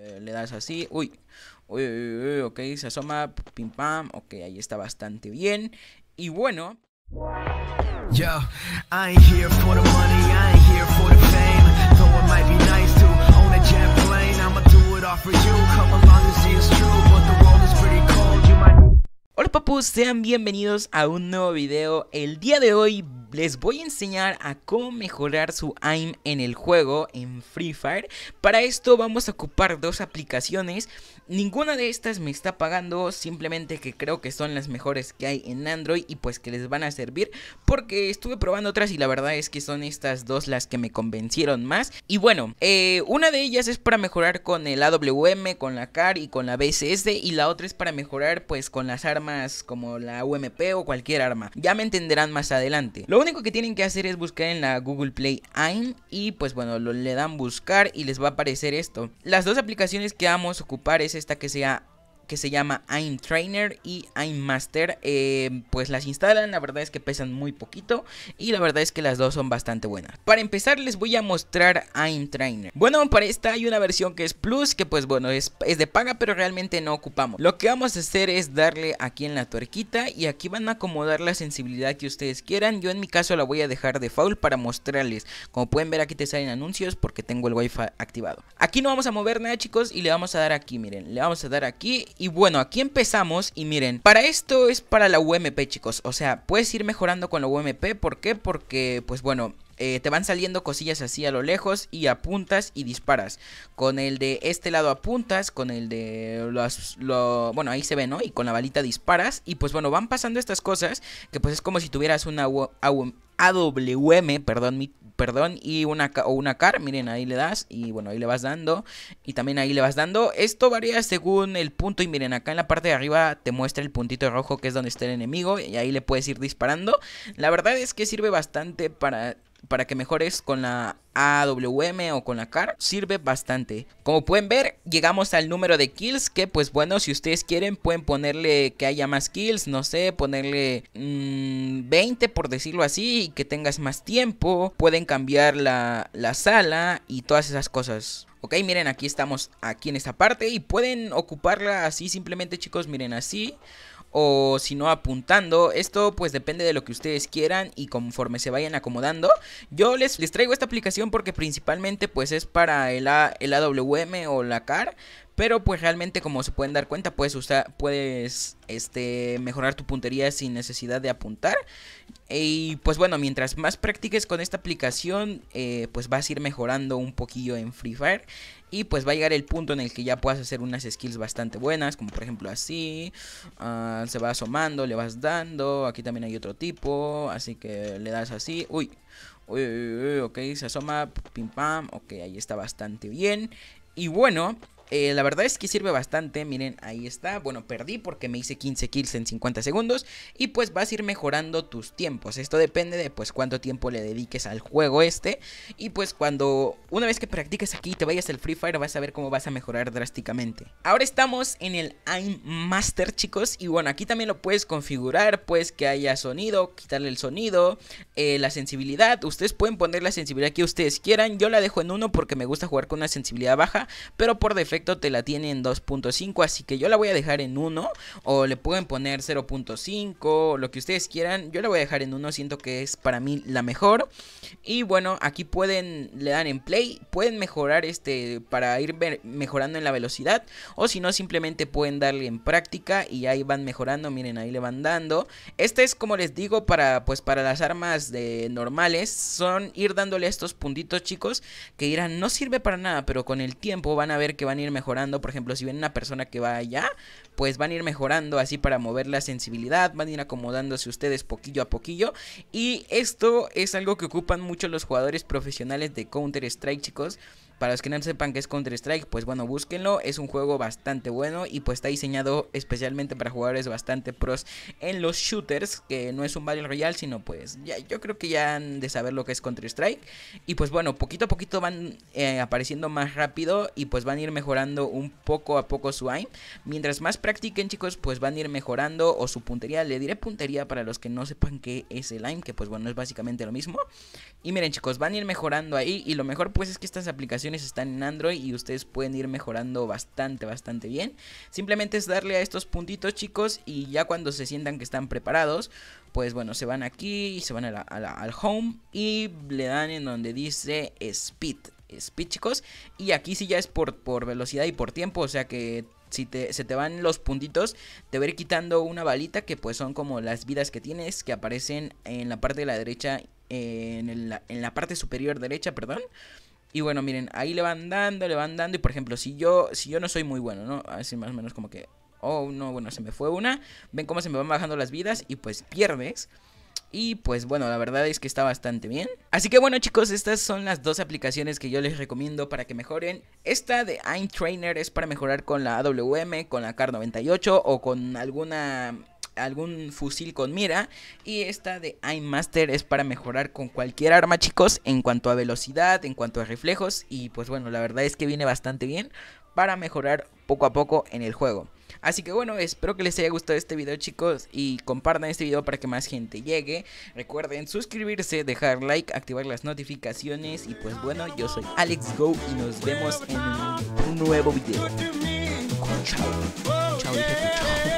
Eh, le das así. Uy. Uy, uy, uy, ok, se asoma. Pim pam. Ok, ahí está bastante bien. Y bueno. Yo, I ain't here for the money, I ain't here for the fame. Though it might be nice to own a jet plane, I'ma do it all for you. Come along and see it's true, but the world is pretty cold. You might. Hola papus, sean bienvenidos a un nuevo video. El día de hoy les voy a enseñar a cómo mejorar su aim en el juego, en Free Fire. Para esto vamos a ocupar dos aplicaciones. Ninguna de estas me está pagando, simplemente que creo que son las mejores que hay en Android y pues que les van a servir. Porque estuve probando otras y la verdad es que son estas dos las que me convencieron más. Y bueno, eh, una de ellas es para mejorar con el AWM, con la CAR y con la BSS. Y la otra es para mejorar pues con las armas como la UMP o cualquier arma. Ya me entenderán más adelante. Lo único que tienen que hacer es buscar en la Google Play AIM y pues bueno, le dan buscar y les va a aparecer esto. Las dos aplicaciones que vamos a ocupar es esta que sea que se llama AIM Trainer y AIM Master, em, pues las instalan, la verdad es que pesan muy poquito y la verdad es que las dos son bastante buenas. Para empezar les voy a mostrar AIM Trainer. Bueno, para esta hay una versión que es Plus, que pues bueno, es, de paga pero realmente no ocupamos. Lo que vamos a hacer es darle aquí en la tuerquita y aquí van a acomodar la sensibilidad que ustedes quieran. Yo en mi caso la voy a dejar de foul para mostrarles. Como pueden ver aquí te salen anuncios porque tengo el wifi activado. Aquí no vamos a mover nada chicos y le vamos a dar aquí, miren, le vamos a dar aquí y bueno, aquí empezamos y miren, para esto es para la UMP chicos, o sea, puedes ir mejorando con la UMP, ¿por qué? Porque pues bueno, eh, te van saliendo cosillas así a lo lejos y apuntas y disparas. Con el de este lado apuntas, con el de los, bueno, ahí se ve, ¿no? Y con la balita disparas y pues bueno, van pasando estas cosas que pues es como si tuvieras una AWM, perdón, mi, perdón, y una o una car, miren, ahí le das y bueno, ahí le vas dando y también ahí le vas dando. Esto varía según el punto y miren, acá en la parte de arriba te muestra el puntito rojo que es donde está el enemigo y ahí le puedes ir disparando. La verdad es que sirve bastante para para que mejores con la AWM o con la CAR sirve bastante. Como pueden ver, llegamos al número de kills que pues bueno, si ustedes quieren pueden ponerle que haya más kills, no sé, ponerle 20 mm, por decirlo así, y que tengas más tiempo, pueden cambiar la, la sala y todas esas cosas. Ok, miren, aquí estamos aquí en esta parte y pueden ocuparla así simplemente chicos, miren así o si no apuntando. Esto pues depende de lo que ustedes quieran y conforme se vayan acomodando. Yo les, les traigo esta aplicación porque principalmente pues es para el, el AWM o la CAR. Pero pues realmente como se pueden dar cuenta, puedes usar, puedes este, mejorar tu puntería sin necesidad de apuntar. Y pues bueno, mientras más practiques con esta aplicación, eh, pues vas a ir mejorando un poquillo en Free Fire. Y pues va a llegar el punto en el que ya puedas hacer unas skills bastante buenas, como por ejemplo así. Ah, se va asomando, le vas dando. Aquí también hay otro tipo, así que le das así. Uy. Uy, uy, uy, ok, se asoma, pim pam, ok, ahí está bastante bien. Y bueno, eh, la verdad es que sirve bastante, miren, ahí está. Bueno, perdí porque me hice 15 kills en 50 segundos y pues vas a ir mejorando tus tiempos. Esto depende de pues cuánto tiempo le dediques al juego este y pues cuando una vez que practiques aquí y te vayas al Free Fire vas a ver cómo vas a mejorar drásticamente. Ahora estamos en el aim master, chicos, y bueno, aquí también lo puedes configurar, pues que haya sonido, quitarle el sonido, eh, la sensibilidad, ustedes pueden poner la sensibilidad que ustedes quieran. Yo la dejo en uno porque me gusta jugar con una sensibilidad baja, pero por defecto te la tiene en 2.5, así que yo la voy a dejar en 1 o le pueden poner 0.5, lo que ustedes quieran. Yo la voy a dejar en 1, siento que es para mí la mejor. Y bueno, aquí pueden le dan en play, pueden mejorar este para ir mejorando en la velocidad o si no simplemente pueden darle en práctica y ahí van mejorando, miren, ahí le van dando. Este es como les digo para pues para las armas de normales son ir dándole estos puntitos, chicos, que irán no sirve para nada, pero con el tiempo van a ver que van a ir mejorando. Por ejemplo, si ven una persona que va allá, pues van a ir mejorando así para mover la sensibilidad, van a ir acomodándose ustedes poquillo a poquillo. Y esto es algo que ocupan mucho los jugadores profesionales de Counter-Strike, chicos. Para los que no sepan qué es Counter-Strike, pues bueno, búsquenlo. Es un juego bastante bueno y pues está diseñado especialmente para jugadores bastante pros en los shooters, que no es un Battle Royale, sino pues ya, yo creo que ya han de saber lo que es Counter-Strike. Y pues bueno, poquito a poquito van eh, apareciendo más rápido y pues van a ir mejorando un poco a poco su aim. Mientras más practiquen, chicos, pues van a ir mejorando o su puntería. Le diré puntería para los que no sepan qué es el aim, que pues bueno, es básicamente lo mismo. Y miren, chicos, van a ir mejorando ahí y lo mejor pues es que estas aplicaciones están en Android y ustedes pueden ir mejorando bastante, bastante bien. Simplemente es darle a estos puntitos chicos y ya cuando se sientan que están preparados, pues bueno, se van aquí y se van al home y le dan en donde dice speed. Speed chicos y aquí sí ya es por, por velocidad y por tiempo, o sea que si se te van los puntitos, te va a ir quitando una balita que pues son como las vidas que tienes que aparecen en la parte de la derecha, en, en la parte superior derecha, perdón. Y bueno, miren, ahí le van dando, le van dando. Y por ejemplo, si yo, si yo no soy muy bueno, ¿no? Así más o menos como que. Oh, no, bueno, se me fue una. Ven cómo se me van bajando las vidas. Y pues pierdes. Y pues bueno, la verdad es que está bastante bien. Así que bueno chicos, estas son las dos aplicaciones que yo les recomiendo para que mejoren. Esta de Ein Trainer es para mejorar con la AWM, con la CAR98 o con alguna algún fusil con mira. Y esta de Aim Master es para mejorar con cualquier arma, chicos, en cuanto a velocidad, en cuanto a reflejos. Y pues bueno, la verdad es que viene bastante bien para mejorar poco a poco en el juego. Así que bueno, espero que les haya gustado este video chicos y compartan este video para que más gente llegue. Recuerden suscribirse, dejar like, activar las notificaciones y pues bueno, yo soy Alex Go y nos vemos en un nuevo video. Chao. Chao, chao.